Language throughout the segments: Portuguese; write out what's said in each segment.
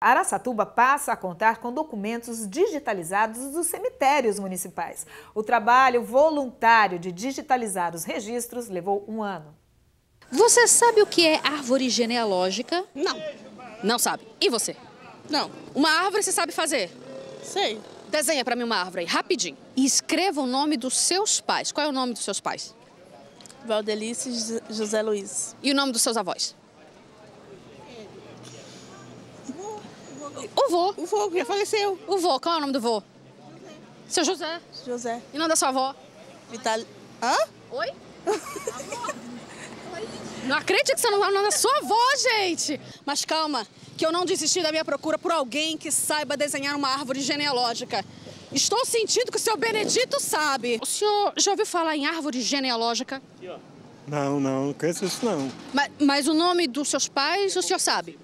Araçatuba passa a contar com documentos digitalizados dos cemitérios municipais. O trabalho voluntário de digitalizar os registros levou um ano. Você sabe o que é árvore genealógica? Não. Não sabe. E você? Não. Uma árvore você sabe fazer? Sei. Desenha para mim uma árvore aí, rapidinho. E escreva o nome dos seus pais. Qual é o nome dos seus pais? Valdelice José Luiz. E o nome dos seus avós? O vô. O vô, que já faleceu. O vô, qual é o nome do vô? Seu José. José. E nome da sua avó? Vital... Hã? Oi? não acredito que você não vai nome da sua avó, gente! Mas calma, que eu não desisti da minha procura por alguém que saiba desenhar uma árvore genealógica. Estou sentindo que o seu Benedito sabe. O senhor já ouviu falar em árvore genealógica? Não, não, não conheço isso não. Mas, mas o nome dos seus pais o senhor sabe?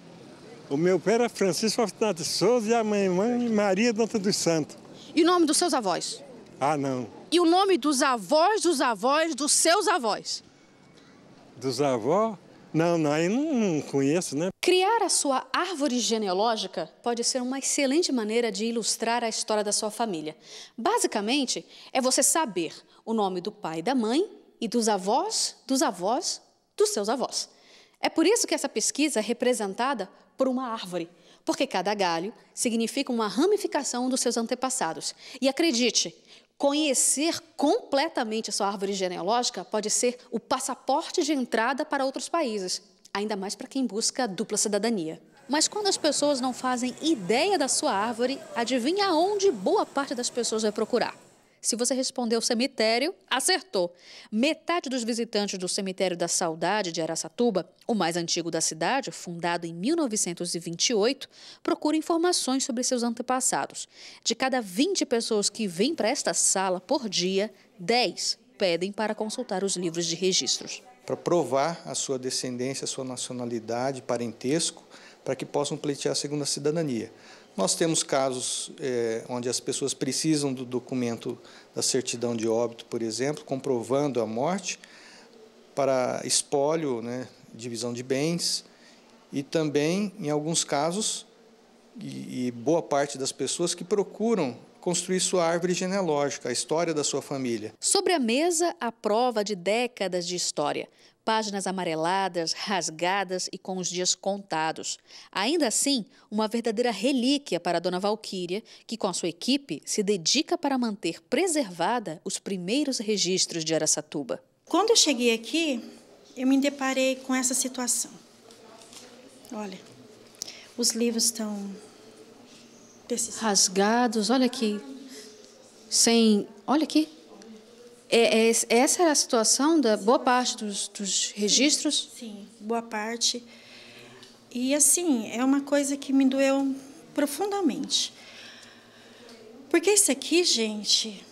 O meu pai era Francisco de Souza e a minha mãe Maria Danta dos Santos. E o nome dos seus avós? Ah, não. E o nome dos avós, dos avós, dos seus avós? Dos avós? Não, não, aí não conheço, né? Criar a sua árvore genealógica pode ser uma excelente maneira de ilustrar a história da sua família. Basicamente, é você saber o nome do pai e da mãe e dos avós, dos avós, dos seus avós. É por isso que essa pesquisa é representada por uma árvore, porque cada galho significa uma ramificação dos seus antepassados. E acredite, conhecer completamente a sua árvore genealógica pode ser o passaporte de entrada para outros países, ainda mais para quem busca dupla cidadania. Mas quando as pessoas não fazem ideia da sua árvore, adivinha onde boa parte das pessoas vai procurar? Se você respondeu cemitério, acertou. Metade dos visitantes do Cemitério da Saudade de Araçatuba, o mais antigo da cidade, fundado em 1928, procura informações sobre seus antepassados. De cada 20 pessoas que vêm para esta sala por dia, 10 pedem para consultar os livros de registros. Para provar a sua descendência, a sua nacionalidade, parentesco, para que possam pleitear a segunda cidadania. Nós temos casos é, onde as pessoas precisam do documento da certidão de óbito, por exemplo, comprovando a morte para espólio, né, divisão de bens, e também, em alguns casos, e, e boa parte das pessoas que procuram construir sua árvore genealógica, a história da sua família. Sobre a mesa, a prova de décadas de história páginas amareladas, rasgadas e com os dias contados. Ainda assim, uma verdadeira relíquia para a dona Valquíria, que com a sua equipe se dedica para manter preservada os primeiros registros de Aracatuba. Quando eu cheguei aqui, eu me deparei com essa situação. Olha, os livros estão rasgados, olha aqui. Sem, olha aqui, é, é, essa era a situação da boa parte dos, dos registros? Sim, sim, boa parte. E, assim, é uma coisa que me doeu profundamente. Porque isso aqui, gente,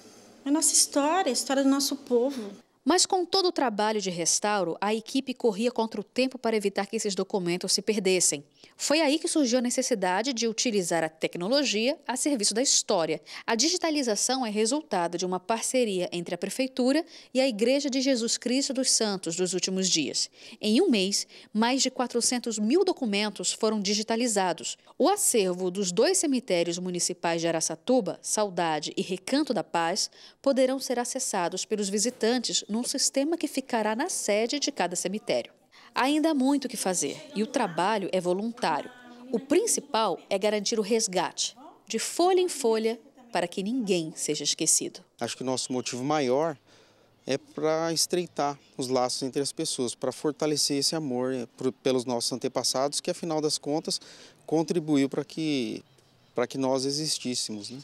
é a nossa história, a história do nosso povo. Mas com todo o trabalho de restauro, a equipe corria contra o tempo para evitar que esses documentos se perdessem. Foi aí que surgiu a necessidade de utilizar a tecnologia a serviço da história. A digitalização é resultado de uma parceria entre a Prefeitura e a Igreja de Jesus Cristo dos Santos dos últimos dias. Em um mês, mais de 400 mil documentos foram digitalizados. O acervo dos dois cemitérios municipais de Araçatuba, Saudade e Recanto da Paz, poderão ser acessados pelos visitantes num sistema que ficará na sede de cada cemitério. Ainda há muito o que fazer e o trabalho é voluntário. O principal é garantir o resgate, de folha em folha, para que ninguém seja esquecido. Acho que o nosso motivo maior é para estreitar os laços entre as pessoas, para fortalecer esse amor eh, pelos nossos antepassados, que afinal das contas contribuiu para que, para que nós existíssemos. Né?